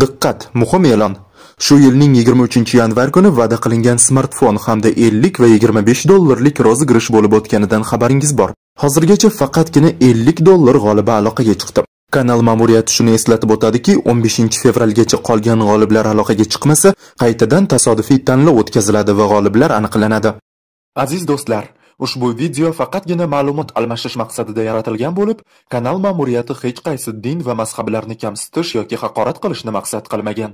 Diqqat, muhim e'lon. Shu yilning 23-yanvar kuni va'da qilingan smartfon hamda 50 va 25 dollarlik rozigirish bo'lib o'tganidan xabaringiz bor. Hozirgacha faqatgina 50 dollar g'olibi aloqaga chiqdi. Kanal ma'muriyati shuni eslatib o'tadiki, 15-fevralgacha qolgan g'oliblar aloqaga chiqmasa, qaytadan tasodifiy tanlov o'tkaziladi va g'oliblar aniqlanadi. Aziz do'stlar, Ushbu video faqatgina ma'lumot almashish maqsadida yaratilgan bo'lib, kanal ma'muriyati hech qaysi din va mazhablarni kamsitish yoki haqorat qilishni maqsad qilmagan.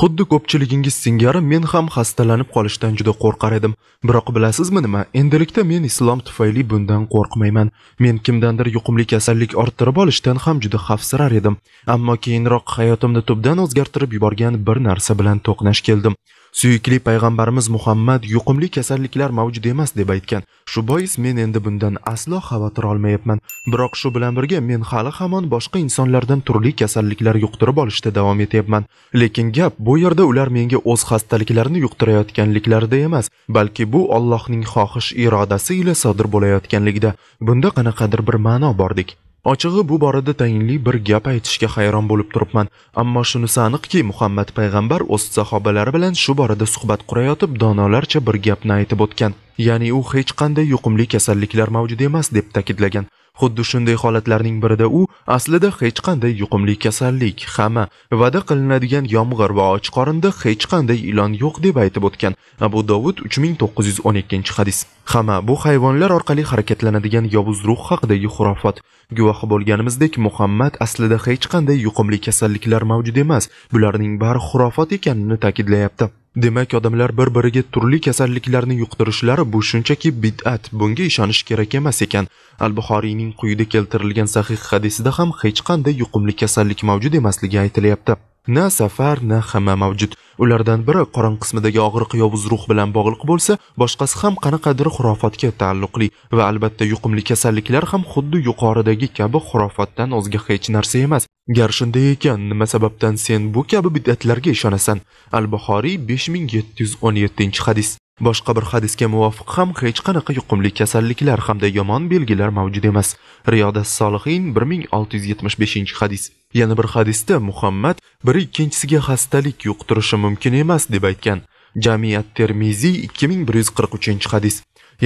Xuddi ko'pchiligingiz singari men ham xastalanib qolishdan juda qo'rqar edim. Biroq bilasizmi nima? Endilikda men islom tufayli bundan qo'rqmayman. Men kimdandir yuqumli kasallik orttirib olishdan ham juda xavfsirar edim. Ammo keyinroq hayotimni tubdan o'zgartirib yuborgan bir narsa bilan to'qnash keldim. suyukli payg'ambarimiz muhammad yuqumli kasalliklar mavjud emas deb aytgan shu bois men endi bundan aslo xavotir olmayapman biroq shu bilan birga men hali hamon boshqa insonlardan turli kasalliklar yuqtirib olishda davom etyapman lekin gap bu yerda ular menga o'z xastaliklarini yuqtirayotganliklarida emas balki bu Allohning xohish irodasi ila sodir bo'layotganligida bunda qanaqadir bir ma'no bordik Ochig'i bu borada tayinli bir gap aytishga hayron bo'lib turibman, ammo shunisi aniqki, Muhammad payg'ambar o'z sahobalari bilan shu borada suhbat qurayotib donolarcha bir gapni aytib o'tgan. Ya'ni u hech qanday yuqumli kasalliklar mavjud emas deb ta'kidlagan. Xuddi shunday holatlarning birida u aslida hech qanday yuqumli kasallik, xama, va'da qilinadigan yomg'ir va och qorinda hech qanday ilon yo'q deb aytib o'tgan. Abu Dovud 3912-hadis. Xama bu hayvonlar orqali harakatlanadigan yovuz ruh haqidagi xurofot. Guvoh bo'lganimizdek, Muhammad aslida hech qanday yuqumli kasalliklar mavjud emas, bularning bari xurofot ekanini ta'kidlayapti. Demak, odamlar bir-biriga turli kasalliklarni yuqtirishlari bu shunchaki bid'at. Bunga ishonish kerak emas ekan. Al-Buxoriyning quyida keltirilgan sahih hadisida ham hech qanday yuqumli kasallik mavjud emasligi aytilyapti. na safar na hamma mavjud ulardan biri qorin qismidagi og'riq yovuz ruh bilan bog'liq bo'lsa boshqasi ham qanaqadir xurofotga taalluqli va albatta yuqumli kasalliklar ham xuddi yuqoridagi kabi xurofotdan o'zga hech narsa emas gar shunday ekan nima sababdan sen bu kabi bid'atlarga ishonasan al buxoriy 5717 hadis boshqa bir hadisga muvofiq ham hech qanaqa yuqumli kasalliklar hamda yomon belgilar mavjud emas riyoda solihin 1675 hadis Yana bir hadisda Muhammad biri ikkinchisiga xastalik yuqtirishi mumkin emas deb aytgan. Jamiyat Termiziy 2143-hadis.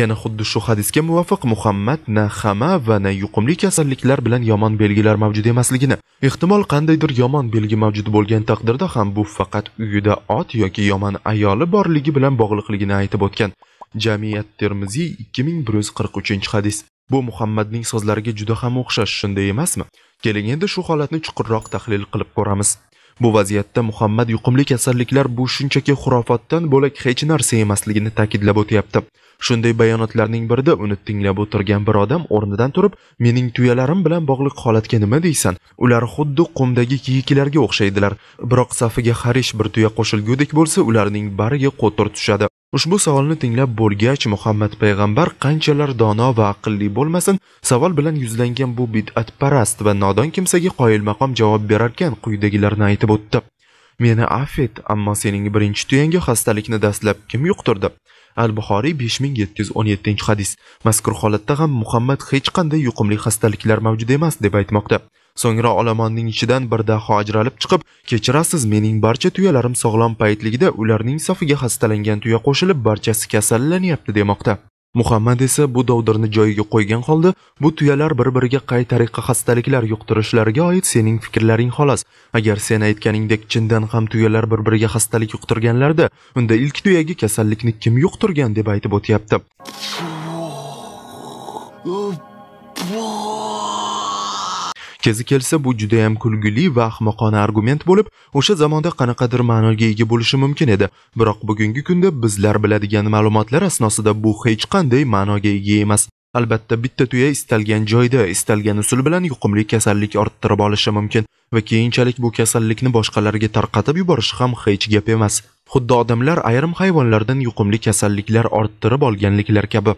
Yana xuddi shu hadisga muvofiq Muhammad na xama va na yuqumli kasalliklar bilan yomon belgilar mavjud emasligini, ehtimol qandaydir yomon belgi mavjud bo'lgan taqdirda ham bu faqat uyida ot yoki yomon ayoli borligi bilan bog'liqligini aytib o'tgan. Jamiyat Termiziy 2143-hadis. Bu Muhammadning so'zlariga juda ham o'xshash, shunday emasmi? Keling endi shu holatni chuqurroq tahlil qilib ko'ramiz. Bu vaziyatda Muhammad yuqumli kasalliklar bu shunchaki xurofotdan bo'lak hech narsa emasligini ta'kidlab o'tyapti. Shunday bayonotlarning birida uni tinglab o'tirgan bir odam o'rnidan turib, "Mening tuyalarim bilan bog'liq holatga nima deysan? Ular xuddi qumdagi kiyiklarga o'xshaydilar. Biroq safiga xarish bir tuya qo'shilgudek bo'lsa, ularning bariga qo'tir tushadi. Ushbu savolni tinglab bo'lgach, Muhammad payg'ambar qanchalar dono va aqlli bo'lmasin, savol bilan yuzlangan bu bid'at parast va nodon kimsaga qoyilmaqom javob berarkan quyidagilarni aytib o'tdi. Meni afet, ammo sening birinchi tuyangga xastalikni dastlab kim yuqtirdi? al buxoriy besh ming yetti yuz o'n yettinchi hadis mazkur holatda ham muhammad hech qanday yuqumli xastaliklar mavjud emas deb aytmoqda so'ngra olomonning ichidan bir daho ajralib chiqib kechirasiz mening barcha tuyalarim sog'lom paytligida ularning safiga xastalangan tuya qo'shilib barchasi kasallanyapti demoqda muhammad esa bu dovdirni joyiga qo'ygan holda bu tuyalar bir biriga qay tariqa xastaliklar yuqtirishlariga oid sening fikrlaring xolos agar sen aytganingdek chindan ham tuyalar bir biriga xastalik yuqtirganlarida unda ilk tuyaga kasallikni kim yuqtirgan deb aytib o'tyapti kezi kelsa bu juda ham kulgili va ahmoqona argument bo'lib o'sha zamonda qanaqadir ma'noga ega bo'lishi mumkin edi biroq bugungi kunda bizlar biladigan ma'lumotlar asnosida bu hech qanday ma'noga ega emas albatta bitta tuya istalgan joyda istalgan usul bilan yuqumli kasallik orttirib olishi mumkin va keyinchalik bu kasallikni boshqalarga tarqatib yuborish ham hech gap emas xuddi odamlar ayrim hayvonlardan yuqumli kasalliklar orttirib olganliklari kabi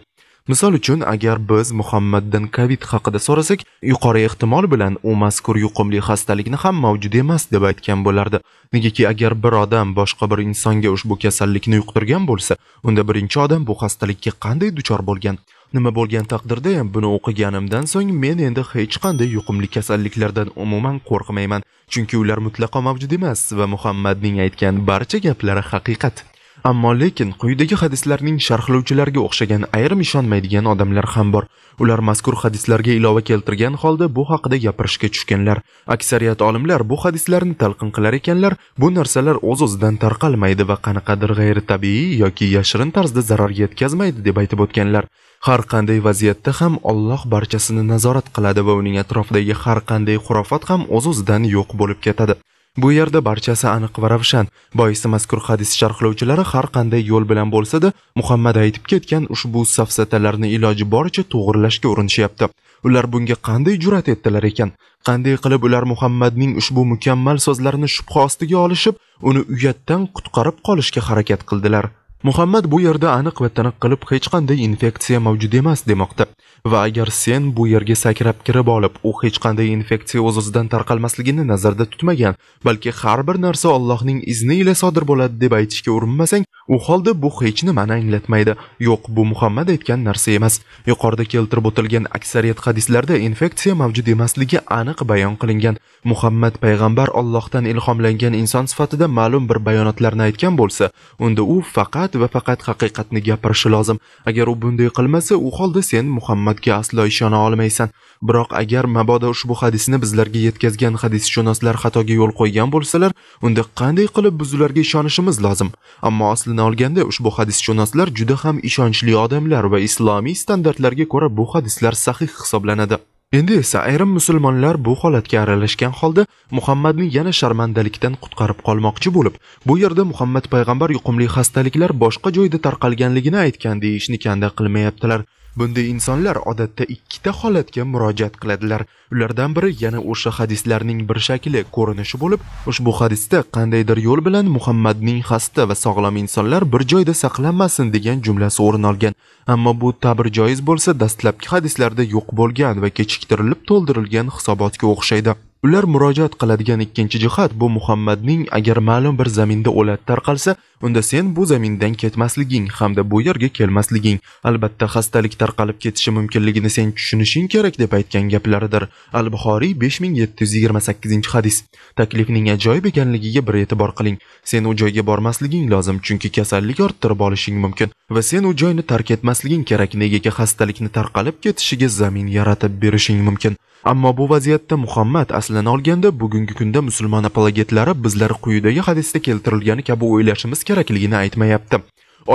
Misol uchun, agar biz Muhammaddan Covid haqida so'rasak, yuqori ehtimol bilan u mazkur yuqumli xastalikni ham mavjud emas deb aytgan bo'lardi. Negaki, agar bir odam boshqa bir insonga ushbu kasallikni yuqtirgan bo'lsa, unda birinchi odam bu xastalikka qanday duchor bo'lgan? Nima bo'lgan taqdirda ham buni o'qiganimdan so'ng men endi hech qanday yuqumli kasalliklardan umuman qo'rqmayman, chunki ular mutlaqo mavjud emas va Muhammadning aytgan barcha gaplari haqiqat. Ammo lekin quyidagi hadislarning sharhlovchilariga o'xshagan ayrim ishonmaydigan odamlar ham bor. Ular mazkur hadislarga ilova keltirgan holda bu haqida gapirishga tushganlar. Aksariyat olimlar bu hadislarni talqin qilar ekanlar, bu narsalar o'z-o'zidan tarqalmaydi va qanaqadir g'ayritabiiy yoki yashirin tarzda zarar yetkazmaydi deb aytib o'tganlar. Har qanday vaziyatda ham Alloh barchasini nazorat qiladi va uning atrofidagi har qanday xurofat ham o'z-o'zidan yo'q bo'lib ketadi. Bu yerda barchasi aniq va ravshan. Boisi mazkur hadis sharhlovchilari har qanday yo'l bilan bo'lsa-da, Muhammad aytib ketgan ushbu safsatalarni iloji boricha to'g'irlashga urinishyapti. Ular bunga qanday jur'at etdilar ekan? Qanday qilib ular Muhammadning ushbu mukammal so'zlarini shubha ostiga olishib, uni uyatdan qutqarib qolishga harakat qildilar? muhammad bu yerda aniq va tiniq qilib hech qanday infeksiya mavjud emas demoqda va agar sen bu yerga sakrab kirib olib u hech qanday infeksiya o'z o'zidan tarqalmasligini nazarda tutmagan balki har bir narsa allohning izni ila sodir bo'ladi deb aytishga urinmasang u holda bu hech nimani anglatmaydi yo'q bu muhammad aytgan narsa emas yuqorida keltirib o'tilgan aksariyat hadislarda infeksiya mavjud emasligi aniq bayon qilingan muhammad payg'ambar allohdan ilhomlangan inson sifatida ma'lum bir bayonotlarni aytgan bo'lsa unda u faqat va faqat haqiqatni gapirishi lozim agar u bunday qilmasa u holda sen muhammadga aslo ishona olmaysan biroq agar mabodo ushbu hadisni bizlarga yetkazgan hadisshunoslar xatoga yo'l qo'ygan bo'lsalar unda qanday qilib biz ularga ishonishimiz lozim ammo aslini olganda ushbu hadisshunoslar juda ham ishonchli odamlar va islomiy standartlarga ko'ra bu hadislar sahih hisoblanadi endi esa ayrim musulmonlar bu holatga aralashgan holda muhammadni yana sharmandalikdan qutqarib qolmoqchi bo'lib bu yerda muhammad payg'ambar yuqumli xastaliklar boshqa joyda tarqalganligini aytgan deyishni kanda qilmayaptilar Bunday insonlar odatda ikkita holatga murojaat qiladilar. Ulardan biri yana o'sha hadislarning bir shakli, ko'rinishi bo'lib, ushbu hadisda qandaydir yo'l bilan Muhammadning xasta va sog'lom insonlar bir joyda saqlanmasin degan jumlasi o'rin olgan. Ammo bu ta'bir joiz bo'lsa, dastlabki hadislarda yo'q bo'lgan va kechiktirilib to'ldirilgan hisobotga o'xshaydi. Ular murojaat qiladigan ikkinchi jihat bu Muhammadning agar ma'lum bir zaminda o'lat tarqalsa, unda sen bu zamindan ketmasliging hamda bu yerga kelmasliging, albatta xastalik tarqalib ketishi mumkinligini sen tushunishing kerak deb aytgan gaplaridir. Al-Buxoriy 5728-hadis. Taklifning ajoyib ekanligiga bir e'tibor qiling. Sen u joyga bormasliging lozim chunki kasallik orttirib olishing mumkin va sen u joyni tark etmasliging kerak negaki xastalikni tarqalib ketishiga zamin yaratib berishing mumkin. Ammo bu vaziyatda Muhammad asli aslini olganda bugungi kunda musulmon apologetlari bizlar quyidagi hadisda keltirilgani kabi o'ylashimiz kerakligini aytmayapti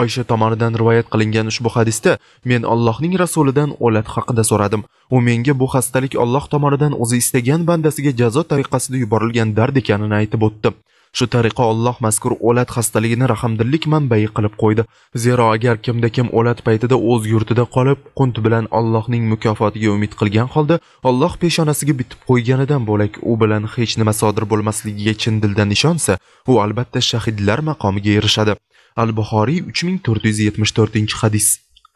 oysha tomonidan rivoyat qilingan ushbu hadisda men allohning rasulidan o'lat haqida so'radim u menga bu xastalik olloh tomonidan o'zi istagan bandasiga jazo tariqasida yuborilgan dard ekanini aytib o'tdi Shu tariqa Alloh mazkur o'lat xastaligini rahmdillik manbai qilib qo'ydi. Zero agar kimda kim o'lat paytida o'z yurtida qolib, qunt bilan Allohning mukofotiga umid qilgan holda Alloh peshonasiga bitib qo'yganidan bo'lak u bilan hech nima sodir bo'lmasligiga chin dildan ishonsa, u albatta shahidlar maqomiga erishadi. Al-Buxoriy 3474-hadis.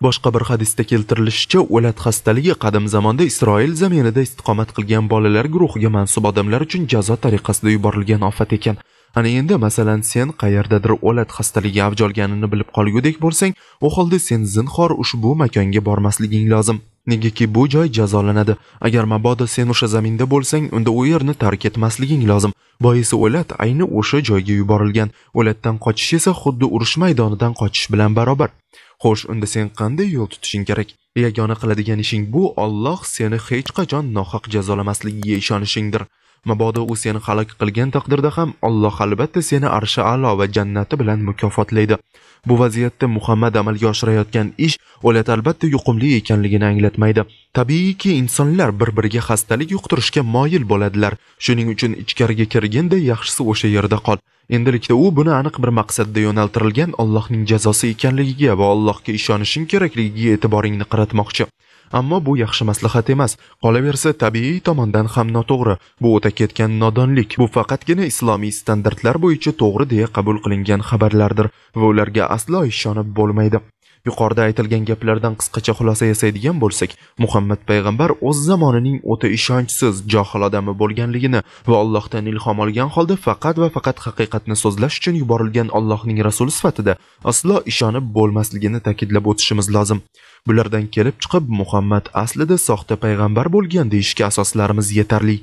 Boshqa bir hadisda keltirilishicha, o'lat xastaligi qadim zamonda Isroil zaminida istiqomat qilgan bolalar guruhiga mansub odamlar uchun jazo tariqasida yuborilgan ofat ekan. ana endi masalan sen qayerdadir o'lat xastaligi avj olganini bilib qolgudek bo'lsang u holda sen zinhor ushbu makonga bormasliging lozim negaki bu joy jazolanadi agar mabodo sen o'sha zaminda bo'lsang unda u yerni tark etmasliging lozim boisi o'lat ayni o'sha joyga yuborilgan o'latdan qochish esa xuddi urush maydonidan qochish bilan barobar xo'sh unda sen qanday yo'l tutishing kerak yagona qiladigan ishing bu Alloh seni hech qachon nohaq jazolamasligiga ishonishingdir mabodo u seni halok qilgan taqdirda ham Alloh albatta seni arshi a'lo va jannati bilan mukofotlaydi bu vaziyatda muhammad amalga oshirayotgan ish o'lat albatta yuqumli ekanligini anglatmaydi tabiiyki insonlar bir biriga xastalik yuqtirishga moyil bo'ladilar shuning uchun ichkariga kirganda yaxshisi o'sha yerda qol endilikda u buni aniq bir maqsadda yo'naltirilgan Allohning jazosi ekanligiga va Allohga ishonishing kerakligiga e'tiboringni qaratmoqchi ammo bu yaxshi maslahat emas qolaversa tabiiy tomondan ham noto'g'ri bu o'ta ketgan nodonlik bu faqatgina islomiy standartlar bo'yicha to'g'ri deya qabul qilingan xabarlardir va ularga aslo ishonib bo'lmaydi Yuqorida aytilgan gaplardan qisqacha xulosa yasaydigan bo'lsak, Muhammad payg'ambar o'z zamonining o'ta ishonchsiz, johil odami bo'lganligini va Allohdan ilhom olgan holda faqat va faqat haqiqatni so'zlash uchun yuborilgan Allohning rasuli sifatida aslo ishonib bo'lmasligini ta'kidlab o'tishimiz lozim. Bulardan kelib chiqib Muhammad aslida soxta payg'ambar bo'lgan deyishga asoslarimiz yetarli.